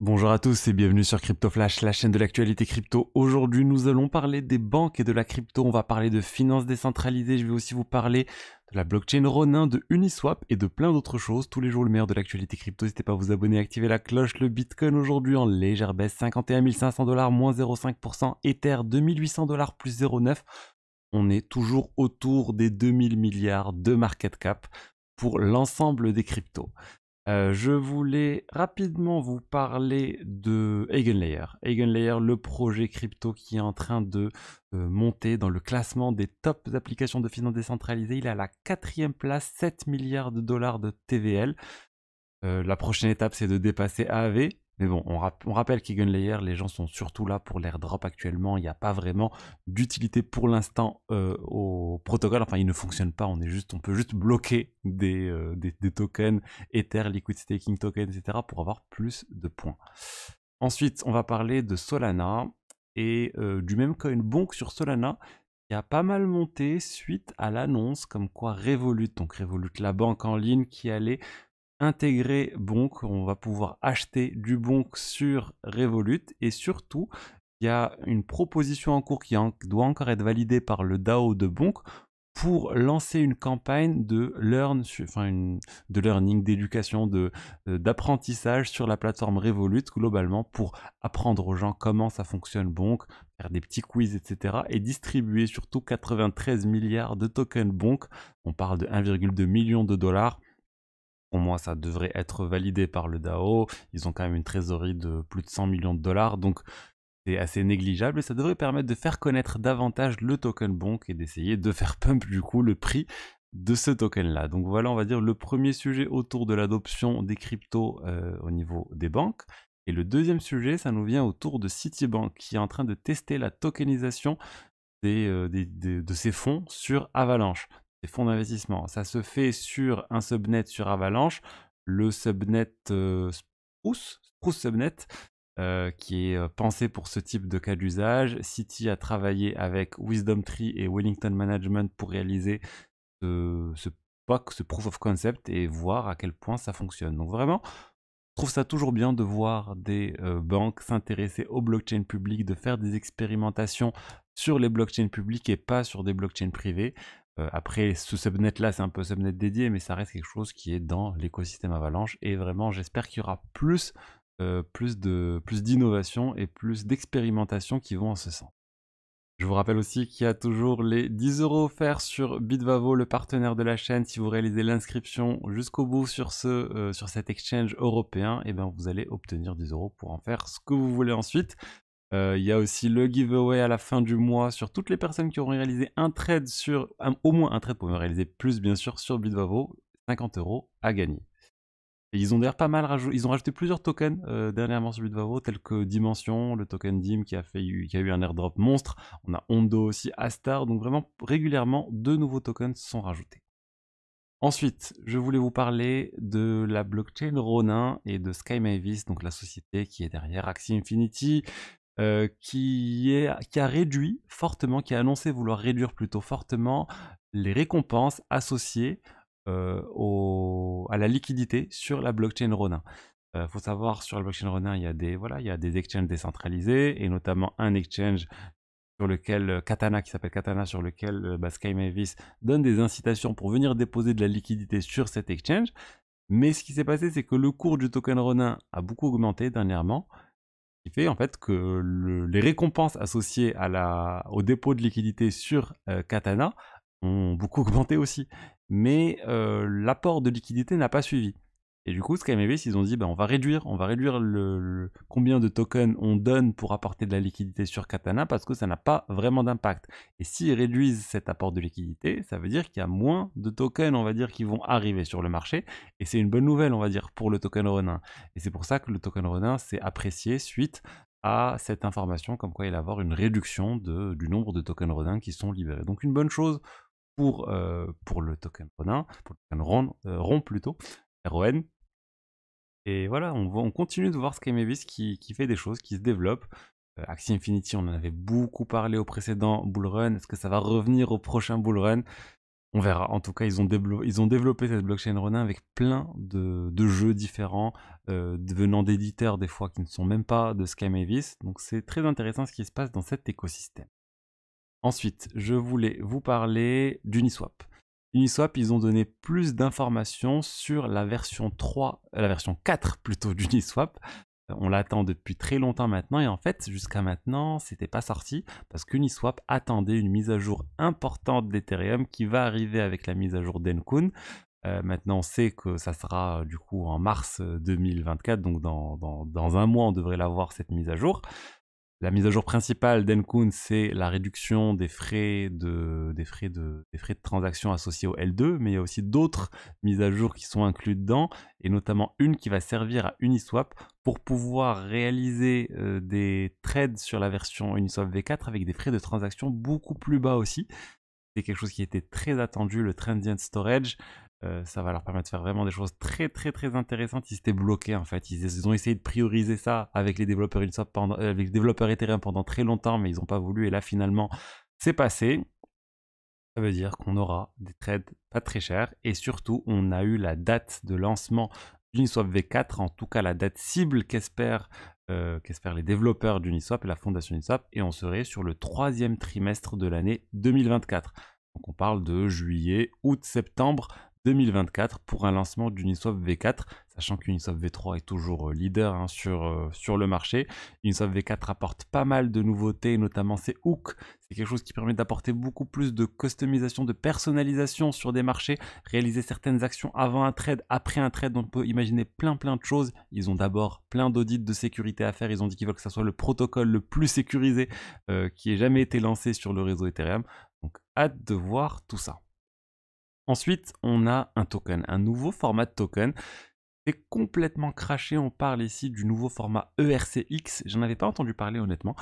Bonjour à tous et bienvenue sur Crypto Flash, la chaîne de l'actualité crypto. Aujourd'hui, nous allons parler des banques et de la crypto. On va parler de finances décentralisées. Je vais aussi vous parler de la blockchain Ronin, de Uniswap et de plein d'autres choses. Tous les jours, le meilleur de l'actualité crypto. N'hésitez pas à vous abonner, activer la cloche. Le Bitcoin aujourd'hui en légère baisse, 51 500 dollars, moins 0,5%. Ether, 2800 dollars, plus 0,9. On est toujours autour des 2000 milliards de market cap pour l'ensemble des cryptos. Euh, je voulais rapidement vous parler de Eigenlayer. Eigenlayer, le projet crypto qui est en train de euh, monter dans le classement des top applications de finance décentralisée. Il est à la quatrième place, 7 milliards de dollars de TVL. Euh, la prochaine étape, c'est de dépasser AV. Mais bon, on, rappelle qu'Egan Layer, les gens sont surtout là pour l'airdrop actuellement. Il n'y a pas vraiment d'utilité pour l'instant euh, au protocole. Enfin, il ne fonctionne pas. On, est juste, on peut juste bloquer des, euh, tokens, Ether, Liquid Staking Token, etc. pour avoir plus de points. Ensuite, on va parler de Solana et euh, du même coin banque sur Solana qui a pas mal monté suite à l'annonce comme quoi Revolut, donc Revolut, la banque en ligne qui allait intégrer Bonk, on va pouvoir acheter du Bonk sur Revolut et surtout il y a une proposition en cours qui doit encore être validée par le DAO de Bonk pour lancer une campagne de learn, de learning, d'éducation, de euh, d'apprentissage sur la plateforme Revolut globalement pour apprendre aux gens comment ça fonctionne Bonk, faire des petits quiz, etc. et distribuer surtout 93 milliards de tokens Bonk. On parle de 1,2 million de dollars pour moi, ça devrait être validé par le DAO. Ils ont quand même une trésorerie de plus de 100 millions de dollars, donc c'est assez négligeable et ça devrait permettre de faire connaître davantage le token banque et d'essayer de faire pump du coup le prix de ce token là. Donc voilà, on va dire le premier sujet autour de l'adoption des cryptos euh, au niveau des banques. Et le deuxième sujet, ça nous vient autour de Citibank qui est en train de tester la tokenisation euh, de ses fonds sur Avalanche des fonds d'investissement. Ça se fait sur un subnet sur Avalanche, le subnet euh, Spruce, subnet, euh, qui est euh, pensé pour ce type de cas d'usage. City a travaillé avec Wisdom Tree et Wellington Management pour réaliser ce, POC, ce proof of concept, et voir à quel point ça fonctionne. Donc vraiment, je trouve ça toujours bien de voir des banques s'intéresser aux blockchains publics, de faire des expérimentations sur les blockchains publics et pas sur des blockchains privées. Euh, après, ce subnet là, c'est un peu subnet dédié, mais ça reste quelque chose qui est dans l'écosystème Avalanche. Et vraiment, j'espère qu'il y aura plus, euh, plus d'innovation et plus d'expérimentation qui vont en ce sens. Je vous rappelle aussi qu'il y a toujours les 10 euros offerts sur Bitvavo, le partenaire de la chaîne. Si vous réalisez l'inscription jusqu'au bout sur, ce, euh, sur cet exchange européen, et eh bien vous allez obtenir 10 euros pour en faire ce que vous voulez ensuite. Euh, il y a aussi le giveaway à la fin du mois sur toutes les personnes qui auront réalisé un trade sur, au moins un trade pour réaliser plus bien sûr sur Bitvavo, 50 euros à gagner. ils ont d'ailleurs pas mal rajouté, ils ont rajouté plusieurs tokens euh, dernièrement sur Bitvavo, tels que Dimension, le token Dim qui a, fait, qui a eu un airdrop monstre, on a Hondo aussi, Astar, donc vraiment régulièrement deux nouveaux tokens sont rajoutés. Ensuite, je voulais vous parler de la blockchain Ronin et de Sky Mavis, donc la société qui est derrière Axie Infinity, euh, qui, a réduit fortement, qui a annoncé vouloir réduire plutôt fortement les récompenses associées euh, à la liquidité sur la blockchain Ronin. Il euh, faut savoir, sur la blockchain Ronin, il y a des, voilà, exchanges décentralisés, et notamment un exchange sur lequel Katana, qui s'appelle Katana, sur lequel bah, Sky Mavis donne des incitations pour venir déposer de la liquidité sur cet exchange. Mais ce qui s'est passé, c'est que le cours du token Ronin a beaucoup augmenté dernièrement qui fait en fait que les récompenses associées au dépôt de liquidité sur euh, Katana ont beaucoup augmenté aussi. Mais euh, l'apport de liquidité n'a pas suivi. Et du coup, SkyMavis, ils ont dit, bah, on va réduire, on va réduire le, combien de tokens on donne pour apporter de la liquidité sur Katana parce que ça n'a pas vraiment d'impact. Et s'ils réduisent cet apport de liquidité, ça veut dire qu'il y a moins de tokens, on va dire, qui vont arriver sur le marché. Et c'est une bonne nouvelle, on va dire, pour le token Ronin. Et c'est pour ça que le token Ronin s'est apprécié suite à cette information comme quoi il va y avoir une réduction du nombre de tokens Ronin qui sont libérés. Donc une bonne chose pour, euh, pour le token Ronin, pour le token Ron, euh, Ron plutôt, RON, et voilà, on, continue de voir Sky Mavis qui, fait des choses, qui se développe. Axi euh, Axie Infinity, on en avait beaucoup parlé au précédent Bullrun. Est-ce que ça va revenir au prochain Bull Run On verra. En tout cas, ils ont, développé cette blockchain Ronin avec plein de, jeux différents, euh, devenant venant d'éditeurs des fois qui ne sont même pas de Sky Donc c'est très intéressant ce qui se passe dans cet écosystème. Ensuite, je voulais vous parler d'Uniswap. Uniswap, ils ont donné plus d'informations sur la version 3, euh, la version 4 plutôt d'Uniswap. Euh, on l'attend depuis très longtemps maintenant et en fait, jusqu'à maintenant, c'était pas sorti parce qu'Uniswap attendait une mise à jour importante d'Ethereum qui va arriver avec la mise à jour d'Enkun. Euh, maintenant, on sait que ça sera du coup en mars 2024, donc dans un mois, on devrait l'avoir cette mise à jour. La mise à jour principale d'Enkun, c'est la réduction des frais de, des frais de, frais de transaction associés au L2, mais il y a aussi d'autres mises à jour qui sont incluses dedans, et notamment une qui va servir à Uniswap pour pouvoir réaliser euh, des trades sur la version Uniswap V4 avec des frais de transaction beaucoup plus bas aussi. C'est quelque chose qui était très attendu, le transient storage. Euh, ça va leur permettre de faire vraiment des choses très très très intéressantes. Ils étaient bloqués en fait. Ils, ont essayé de prioriser ça avec les développeurs euh, avec les développeurs Ethereum pendant très longtemps, mais ils n'ont pas voulu. Et là finalement, c'est passé. Ça veut dire qu'on aura des trades pas très chers. Et surtout, on a eu la date de lancement d'Uniswap V4, en tout cas la date cible qu'espèrent euh, qu'espèrent les développeurs d'Uniswap et la fondation Uniswap, et on serait sur le troisième trimestre de l'année 2024. Donc on parle de juillet, août, septembre 2024 pour un lancement d'Uniswap V4, sachant qu'Uniswap V3 est toujours euh, leader hein, sur, euh, sur le marché. Uniswap V4 apporte pas mal de nouveautés, notamment ses hooks. C'est quelque chose qui permet d'apporter beaucoup plus de customisation, de personnalisation sur des marchés, réaliser certaines actions avant un trade, après un trade. On peut imaginer plein plein de choses. Ils ont d'abord plein d'audits de sécurité à faire. Ils ont dit qu'ils veulent que ce soit le protocole le plus sécurisé euh, qui ait jamais été lancé sur le réseau Ethereum. Donc hâte de voir tout ça. Ensuite, on a un token, un nouveau format de token. C'est complètement craché. On parle ici du nouveau format ERCX. J'en avais pas entendu parler honnêtement.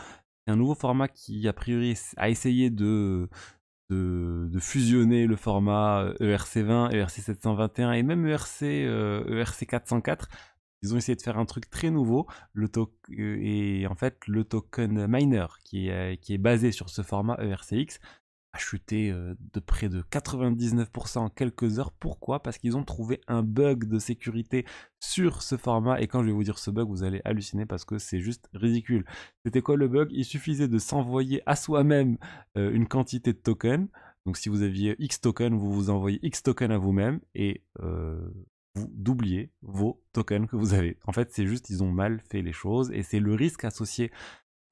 C'est un nouveau format qui, a priori, a essayé de, fusionner le format ERC20, ERC721 et même ERC, ERC404. Euh, e Ils ont essayé de faire un truc très nouveau, le euh, et en fait le token miner qui est basé sur ce format ERCX a chuté euh, de près de 99% en quelques heures. Pourquoi Parce qu'ils ont trouvé un bug de sécurité sur ce format. Et quand je vais vous dire ce bug, vous allez halluciner parce que c'est juste ridicule. C'était quoi le bug Il suffisait de s'envoyer à soi-même euh, une quantité de tokens. Donc si vous aviez X tokens, vous vous envoyez X tokens à vous-même et euh, vous doubliez vos tokens que vous avez. En fait, c'est juste ils ont mal fait les choses et c'est le risque associé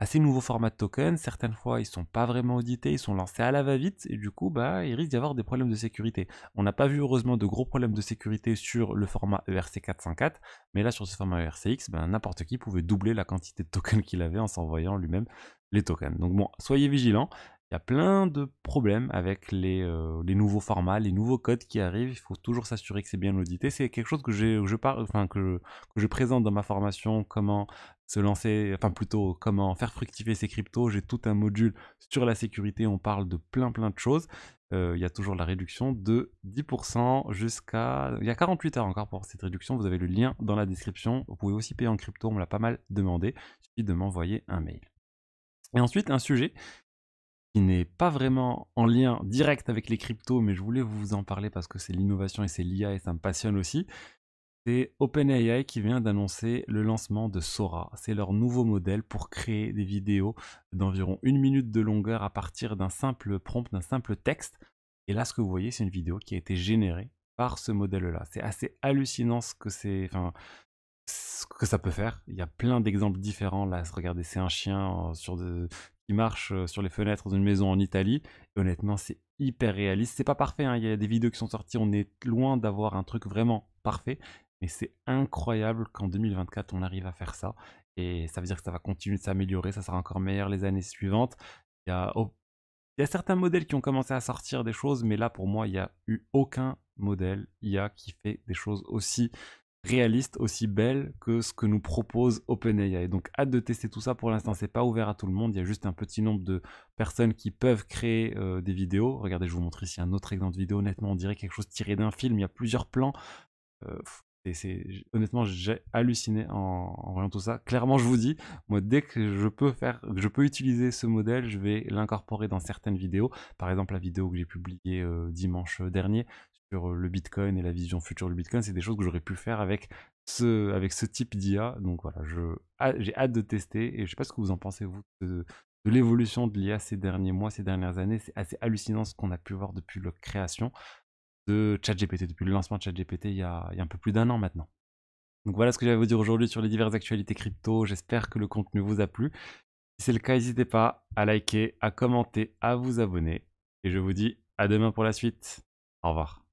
à ces nouveaux formats de tokens, certaines fois ils sont pas vraiment audités, ils sont lancés à la va-vite et du coup bah il risque d'y avoir des problèmes de sécurité. On n'a pas vu heureusement de gros problèmes de sécurité sur le format ERC404, mais là sur ce format ERCX, bah, n'importe qui pouvait doubler la quantité de tokens qu'il avait en s'envoyant lui-même les tokens. Donc bon, soyez vigilants, y a plein de problèmes avec euh, les, nouveaux formats, les nouveaux codes qui arrivent. Il faut toujours s'assurer que c'est bien audité. C'est quelque chose que, je, parle, enfin, que je, présente dans ma formation, comment se lancer, enfin plutôt comment faire fructifier ses cryptos. J'ai tout un module sur la sécurité. On parle de plein plein de choses. Euh, il y a toujours la réduction de 10% jusqu'à... Il y a 48 heures encore pour cette réduction. Vous avez le lien dans la description. Vous pouvez aussi payer en crypto. On me l'a pas mal demandé. Il suffit de m'envoyer un mail. Et ensuite, un sujet qui n'est pas vraiment en lien direct avec les cryptos, mais je voulais vous en parler parce que c'est l'innovation et c'est l'IA et ça me passionne aussi. C'est OpenAI qui vient d'annoncer le lancement de Sora. C'est leur nouveau modèle pour créer des vidéos d'environ une minute de longueur à partir d'un simple prompt, d'un simple texte. Et là, ce que vous voyez, c'est une vidéo qui a été générée par ce modèle-là. C'est assez hallucinant ce que c'est, ce que ça peut faire. Il y a plein d'exemples différents. Là, regardez, c'est un chien euh, sur de, qui marche euh, sur les fenêtres d'une maison en Italie. honnêtement, c'est hyper réaliste. C'est pas parfait, hein. il y a des vidéos qui sont sorties, on est loin d'avoir un truc vraiment parfait. Mais c'est incroyable qu'en 2024, on arrive à faire ça. Et ça veut dire que ça va continuer de s'améliorer, ça sera encore meilleur les années suivantes. Il y il y a certains modèles qui ont commencé à sortir des choses, mais là, pour moi, il n'y a eu aucun modèle IA qui fait des choses aussi réaliste, aussi belle que ce que nous propose OpenAI. Donc hâte de tester tout ça. Pour l'instant, c'est pas ouvert à tout le monde. Il y a juste un petit nombre de personnes qui peuvent créer euh, des vidéos. Regardez, je vous montre ici un autre exemple de vidéo. Honnêtement, on dirait quelque chose tiré d'un film. Il y a plusieurs plans. et euh, c'est honnêtement, j'ai halluciné en, voyant tout ça. Clairement, je vous dis, moi, dès que je peux faire, je peux utiliser ce modèle, je vais l'incorporer dans certaines vidéos. Par exemple, la vidéo que j'ai publiée euh, dimanche dernier euh, le Bitcoin et la vision future du Bitcoin, c'est des choses que j'aurais pu faire avec ce, avec ce type d'IA. Donc voilà, j'ai hâte de tester et je sais pas ce que vous en pensez, vous, de, l'évolution de l'IA ces derniers mois, ces dernières années. C'est assez hallucinant ce qu'on a pu voir depuis la création de ChatGPT, depuis le lancement de ChatGPT il y a un peu plus d'un an maintenant. Donc voilà ce que j'avais à vous dire aujourd'hui sur les diverses actualités crypto. J'espère que le contenu vous a plu. Si c'est le cas, n'hésitez pas à liker, à commenter, à vous abonner. Et je vous dis à demain pour la suite. Au revoir.